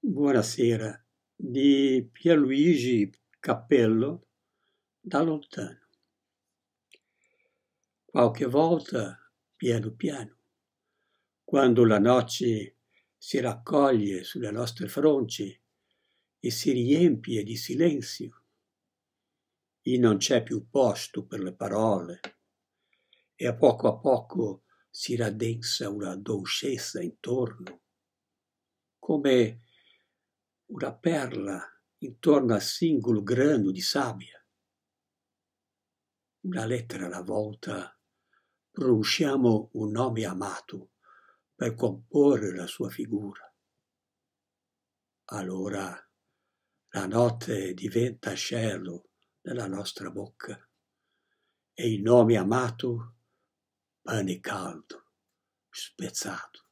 Buonasera di Pierluigi Cappello da lontano. Qualche volta, piano piano, quando la noce si raccoglie sulle nostre fronci e si riempie di silenzio, e non c'è più posto per le parole, e a poco a poco si raddensa una dolcezza intorno, come una perla intorno al singolo grano di sabbia. Una lettera alla volta pronunciamo un nome amato per comporre la sua figura. Allora la notte diventa cielo nella nostra bocca e il nome amato pane caldo, spezzato.